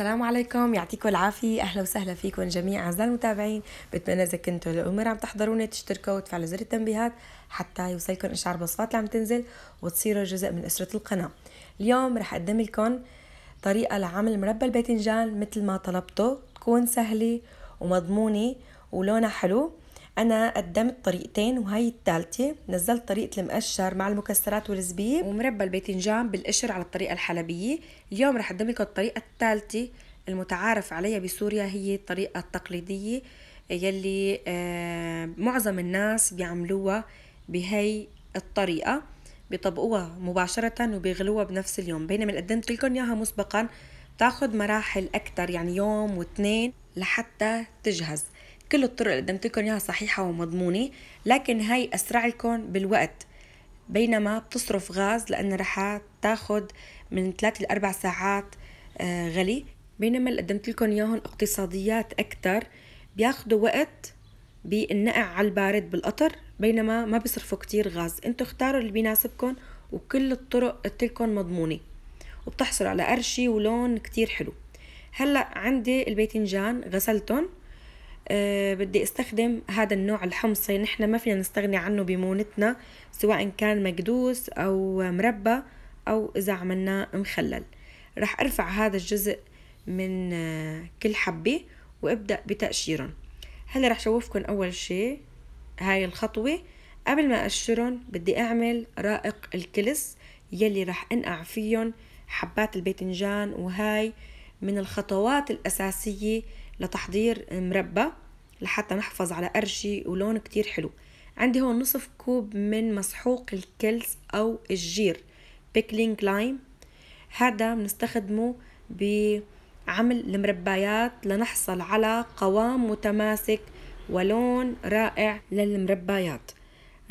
السلام عليكم يعطيكم العافية أهلا وسهلا فيكم جميعا أعزائي المتابعين بتمنى إذا كنتوا الأمور عم تحضروني تشتركوا وتفعلوا زر التنبيهات حتى يوصلكم إشعار بالصفات اللي عم تنزل وتصيروا جزء من أسرة القناة اليوم رح أقدم لكم طريقة لعمل مربى الباذنجان مثل ما طلبته تكون سهلة ومضمونة ولونها حلو انا قدمت طريقتين وهي الثالثه نزلت طريقه المقشر مع المكسرات والزبيب ومربى الباذنجان بالقشر على الطريقه الحلبيه اليوم رح اقدم لكم الطريقه الثالثه المتعارف عليها بسوريا هي الطريقه التقليديه يلي آه، معظم الناس بيعملوها بهي الطريقه بيطبقوها مباشرة وبيغلوها بنفس اليوم بينما اللي قدمت لكم إياها مسبقا تاخذ مراحل اكثر يعني يوم واثنين لحتى تجهز كل الطرق اللي قدمت لكم اياها صحيحه ومضمونه لكن هاي اسرع لكم بالوقت بينما بتصرف غاز لأن رح تاخد من 3 ل 4 ساعات آه، غلي بينما اللي قدمت لكم اياهم اقتصاديات اكثر بياخدوا وقت بالنقع على البارد بالقطر بينما ما بيصرفوا كتير غاز انتو اختاروا اللي بيناسبكم وكل الطرق قلت لكم مضمونه وبتحصلوا على قرشي ولون كتير حلو هلا عندي الباذنجان غسلتهم آه، بدي استخدم هذا النوع الحمصي نحن ما فينا نستغني عنه بمونتنا سواء كان مكدوس او مربى او اذا عملناه مخلل رح ارفع هذا الجزء من آه، كل حبة وابدأ بتقشيرهم هلا رح شوفكن اول شي هاي الخطوة قبل ما اقشرهم بدي اعمل رائق الكلس يلي رح انقع فيهم حبات الباذنجان وهاي من الخطوات الأساسية لتحضير مربى لحتى نحفظ على قرشي ولون كتير حلو عندي هون نصف كوب من مسحوق الكلس أو الجير بيكلينج لايم هذا بنستخدمه بعمل المربايات لنحصل على قوام متماسك ولون رائع للمربايات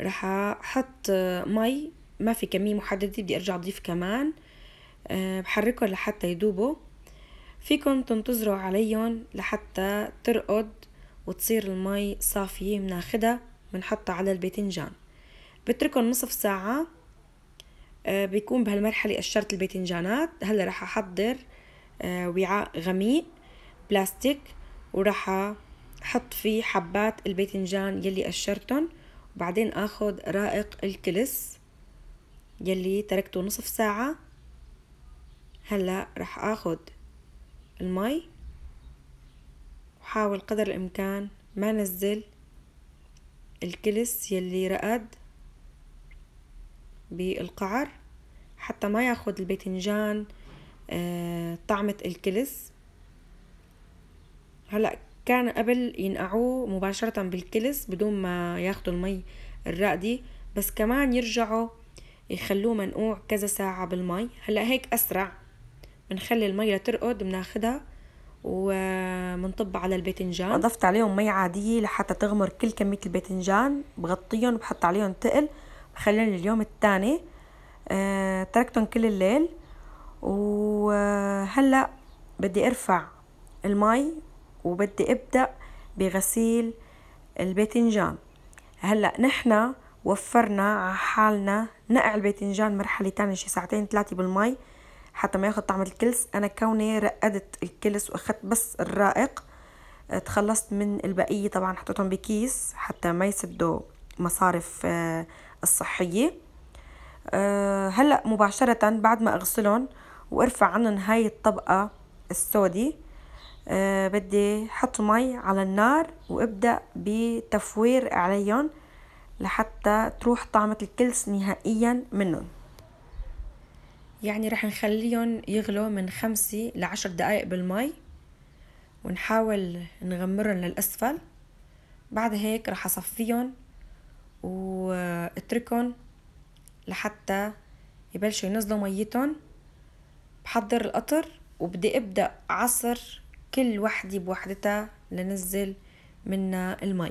رح احط مي ما في كمية محددة بدي ارجع اضيف كمان أه، بحركهم لحتى يذوبوا فيكن تنتظروا عليهم لحتى ترقد وتصير المي صافية مناخدها بنحطها على الباذنجان بتركن نصف ساعة آه، بيكون بهالمرحلة قشرت الباذنجانات هلا رح أحضر آه، وعاء غميق بلاستيك وراح أحط فيه حبات الباذنجان يلي قشرتن وبعدين أخد رائق الكلس يلي تركته نصف ساعة هلا رح أخد المي وحاول قدر الإمكان ما نزل الكلس يلي رقد بالقعر حتى ما ياخد الباذنجان آه، طعمة الكلس هلأ كان قبل ينقعوه مباشرة بالكلس بدون ما ياخدوا المي الرقدي بس كمان يرجعوا يخلوه منقوع كذا ساعة بالمي هلأ هيك أسرع بنخلي المية ترقد بناخدها ومنطب على الباذنجان اضفت عليهم مي عاديه لحتى تغمر كل كميه الباذنجان بغطيهم وبحط عليهم تقل بخليهم اليوم الثاني أه تركتهم كل الليل وهلا بدي ارفع المي وبدي ابدا بغسيل الباذنجان هلا نحنا وفرنا على حالنا نقع الباذنجان مرحله ثانيه شي ساعتين ثلاثه بالمي حتى ما ياخد طعم الكلس انا كوني رقدت الكلس واخدت بس الرائق آه، تخلصت من البقية طبعا حطيتهم بكيس حتى ما يسدوا مصارف آه، الصحية آه، هلأ مباشرة بعد ما أغسلهم وارفع عنهم هاي الطبقة السودي بدي حط مي على النار وابدأ بتفوير عليهم لحتى تروح طعمة الكلس نهائيا منهم يعني رح نخليهم يغلوا من خمسة لعشر دقايق بالماء ونحاول نغمرهم للأسفل بعد هيك رح أصفيهم واتركهم لحتى يبلشوا ينزلوا ميتهم بحضر القطر وبدي ابدأ عصر كل وحدة بوحدتها لنزل منها المي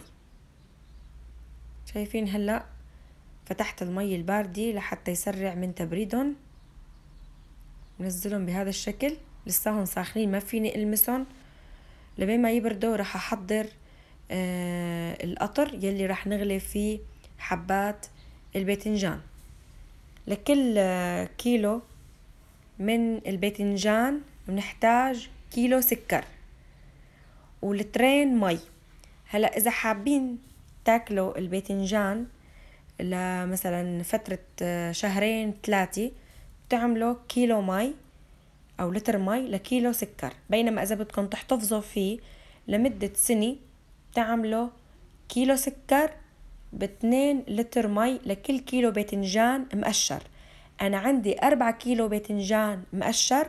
شايفين هلأ فتحت المي الباردة لحتى يسرع من تبريدهم منزلهم بهذا الشكل لساهم ساخنين ما فيني المسهم لبين ما يبردوا رح احضر آه القطر يلي رح نغلي فيه حبات الباذنجان لكل آه، كيلو من الباذنجان بنحتاج كيلو سكر ولترين مي هلا اذا حابين تاكلوا الباذنجان لمثلا فترة آه، شهرين ثلاثة بتعملوا كيلو مي أو لتر مي لكيلو سكر بينما إذا بدكم تحتفظوا فيه لمدة سنة بتعملوا كيلو سكر باتنين لتر مي لكل كيلو باذنجان مقشر أنا عندي أربعة كيلو باذنجان مقشر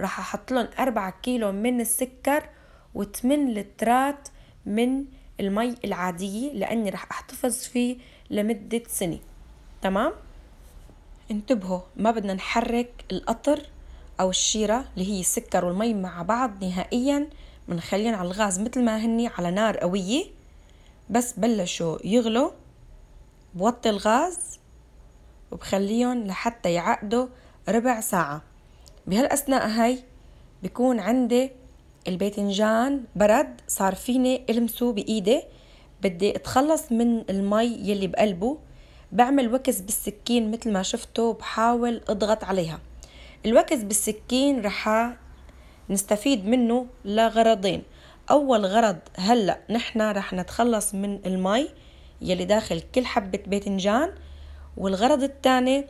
راح أحط لهم أربعة كيلو من السكر وتمن لترات من المي العادية لأني راح أحتفظ فيه لمدة سنة تمام؟ انتبهوا ما بدنا نحرك القطر أو الشيرة اللي هي السكر والمي مع بعض نهائيا بنخليهم على الغاز مثل ما هني على نار قوية بس بلشوا يغلوا بوطي الغاز وبخليهم لحتى يعقدوا ربع ساعة بهالأثناء هاي بكون عندي الباذنجان برد صار فيني ألمسه بإيدي بدي أتخلص من المي يلي بقلبه بعمل وكز بالسكين مثل ما شفتوا بحاول اضغط عليها الوكز بالسكين رح نستفيد منه لغرضين اول غرض هلا نحن رح نتخلص من المي يلي داخل كل حبة باذنجان والغرض الثاني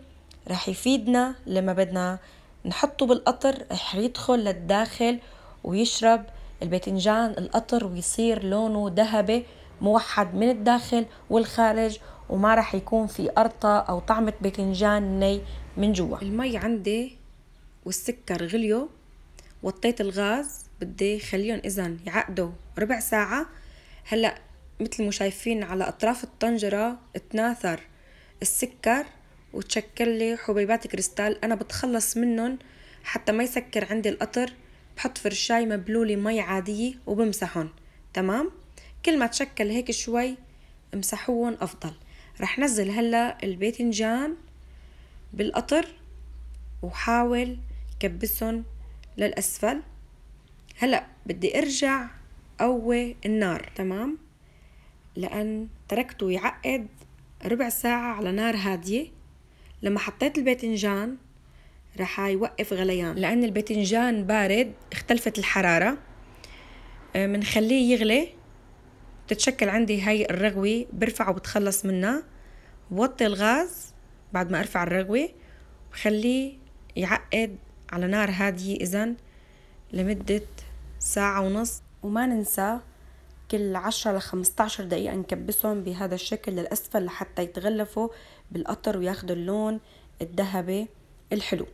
رح يفيدنا لما بدنا نحطه بالقطر رح يدخل للداخل ويشرب الباذنجان القطر ويصير لونه ذهبي موحد من الداخل والخارج وما راح يكون في قرطة أو طعمة باذنجان ني من جوا المي عندي والسكر غليو وطيت الغاز بدي خليهم إذا يعقدوا ربع ساعة هلأ مثل ما شايفين على أطراف الطنجرة تناثر السكر وتشكل لي حبيبات كريستال أنا بتخلص منهم حتى ما يسكر عندي القطر بحط فرشاي مبلولة مي عادية وبمسحهم تمام كل ما تشكل هيك شوي امسحوهم أفضل رح نزل هلا الباذنجان بالقطر وحاول كبسهم للأسفل هلا بدي ارجع قوي النار تمام لأن تركته يعقد ربع ساعة على نار هادية لما حطيت الباذنجان رح يوقف غليان لأن الباذنجان بارد اختلفت الحرارة بنخليه آه، يغلي بتتشكل عندي هاي الرغوة برفع وبتخلص منها بوطي الغاز بعد ما ارفع الرغوة وخليه يعقد على نار هادية اذا لمدة ساعة ونص وما ننسى كل عشرة لخمسة عشر دقيقة نكبسهم بهذا الشكل للأسفل لحتى يتغلفوا بالقطر وياخدوا اللون الذهبي الحلو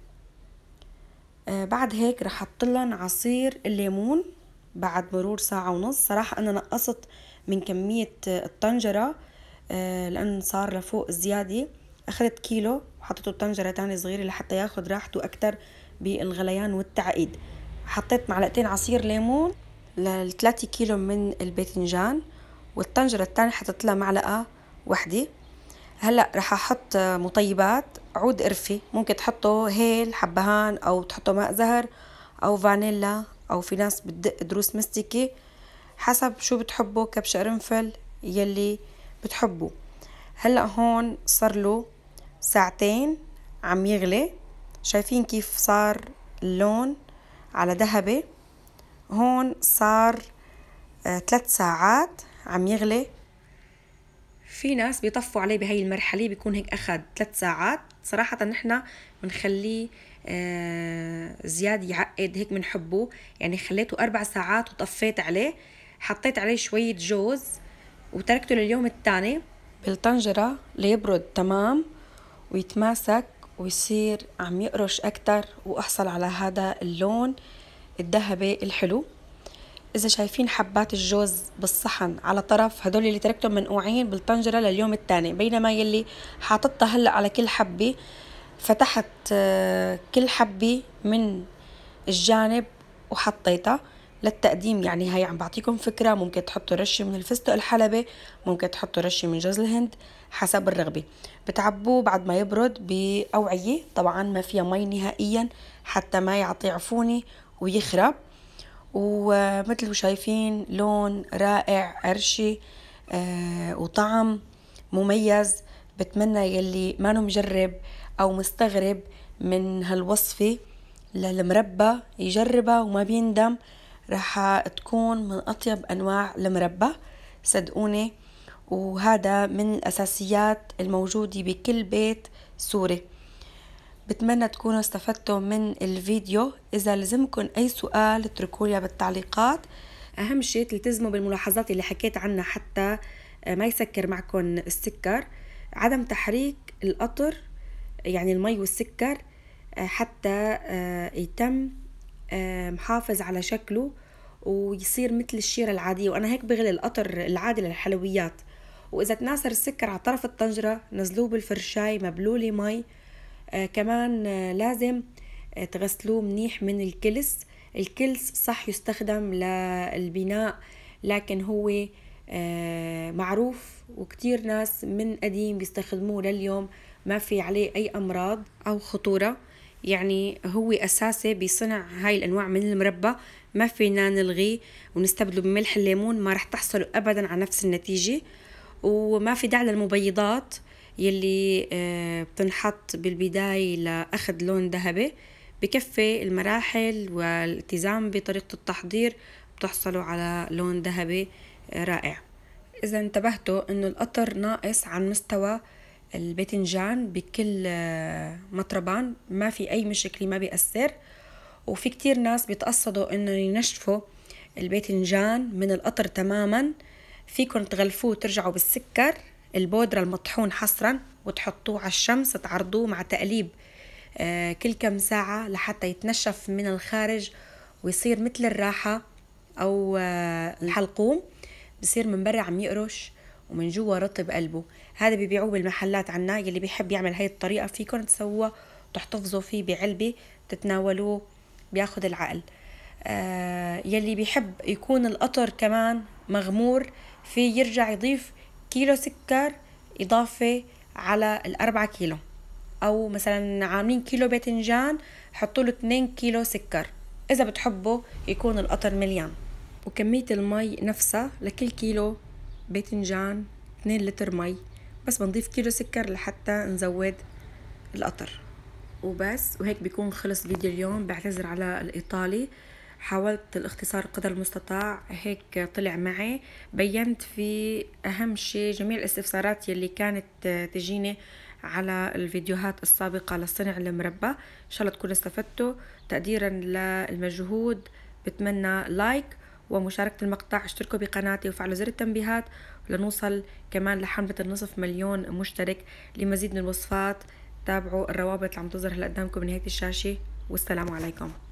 آه بعد هيك رح أحط لهم عصير الليمون بعد مرور ساعة ونص صراحة أنا نقصت من كمية الطنجرة آه، لأن صار لفوق زيادة أخذت كيلو وحطيته بطنجرة تانية صغيرة لحتى ياخد راحته أكتر بالغليان والتعقيد حطيت معلقتين عصير ليمون للثلاثة كيلو من الباذنجان والطنجرة التانية حطيت لها معلقة وحدة هلا رح احط مطيبات عود قرفة ممكن تحطوا هيل حبهان او تحطوا ماء زهر او فانيلا او في ناس بتدق دروس مستكي حسب شو بتحبوا كبش قرنفل يلي بتحبه هلا هون صار له ساعتين عم يغلي شايفين كيف صار اللون على ذهبي هون صار آه، ثلاث ساعات عم يغلي في ناس بيطفوا عليه بهي المرحله بيكون هيك اخذ ثلاث ساعات صراحه نحن بنخليه آه، زياد يعقد هيك بنحبه يعني خليته اربع ساعات وطفيت عليه حطيت عليه شوية جوز وتركته لليوم الثاني بالطنجرة ليبرد تمام ويتماسك ويصير عم يقرش أكتر وأحصل على هذا اللون الذهبي الحلو إذا شايفين حبات الجوز بالصحن على طرف هدول اللي تركتهم منقوعين بالطنجرة لليوم الثاني بينما يلي حاططها هلأ على كل حبة فتحت آه، كل حبة من الجانب وحطيتها للتقديم يعني هي عم بعطيكم فكرة ممكن تحطوا رشة من الفستق الحلبة ممكن تحطوا رشة من جوز الهند حسب الرغبة بتعبوه بعد ما يبرد بأوعية طبعا ما فيها مي نهائيا حتى ما يعطي عفوني ويخرب ومثل ما شايفين لون رائع عرشي آه وطعم مميز بتمنى يلي ما مجرب أو مستغرب من هالوصفة للمربى يجربها وما بيندم رح تكون من أطيب أنواع المربى صدقوني وهذا من الأساسيات الموجودة بكل بيت سوري بتمنى تكونوا استفدتوا من الفيديو إذا لزمكم أي سؤال اتركولي بالتعليقات أهم شيء تلتزموا بالملاحظات اللي حكيت عنها حتى آه، ما يسكر معكم السكر عدم تحريك القطر يعني المي والسكر آه، حتى آه، يتم محافظ على شكله ويصير مثل الشيرة العادية وأنا هيك بغلي القطر العادي للحلويات وإذا تناثر السكر على طرف الطنجرة نزلوه بالفرشاي مبلولة مي آه كمان آه لازم آه تغسلوه منيح من الكلس الكلس صح يستخدم للبناء لكن هو آه معروف وكتير ناس من قديم بيستخدموه لليوم ما في عليه أي أمراض أو خطورة يعني هو أساسي بصنع هاي الأنواع من المربى ما فينا نلغيه ونستبدله بملح الليمون ما رح تحصلوا أبدا على نفس النتيجة وما في داعي للمبيضات يلي آه، بتنحط بالبداية لأخذ لون ذهبي بكفي المراحل والالتزام بطريقة التحضير بتحصلوا على لون ذهبي آه، رائع إذا انتبهتوا إنه القطر ناقص عن مستوى الباذنجان بكل آه، مطربان ما في أي مشكلة ما بيأثر وفي كتير ناس بيتقصدوا إنه ينشفوا الباذنجان من القطر تماما فيكم تغلفوه وترجعوا بالسكر البودرة المطحون حصرا وتحطوه على الشمس تعرضوه مع تقليب آه، كل كم ساعة لحتى يتنشف من الخارج ويصير مثل الراحة أو آه، الحلقوم بصير من برا عم يقرش ومن جوا رطب قلبه هذا ببيعوه بالمحلات عنا يلي بيحب يعمل هاي الطريقة فيكم تسووه تحتفظوا فيه بعلبة تتناولوه بياخد العقل آه يلي بيحب يكون القطر كمان مغمور فيه يرجع يضيف كيلو سكر إضافة على الأربعة كيلو أو مثلا عاملين كيلو باذنجان حطوا له 2 كيلو سكر إذا بتحبوا يكون القطر مليان وكمية المي نفسها لكل كيلو باذنجان 2 لتر مي بس بنضيف كيلو سكر لحتى نزود القطر وبس وهيك بيكون خلص فيديو اليوم بعتذر على الإيطالي حاولت الاختصار قدر المستطاع هيك طلع معي بينت في أهم شيء جميع الاستفسارات يلي كانت تجيني على الفيديوهات السابقة لصنع المربى إن شاء الله تكونوا استفدتوا تقديرا للمجهود بتمنى لايك like ومشاركة المقطع اشتركوا بقناتي وفعلوا زر التنبيهات لنوصل كمان لحملة النصف مليون مشترك لمزيد من الوصفات تابعوا الروابط اللي عم تظهر هلا قدامكم بنهاية الشاشة والسلام عليكم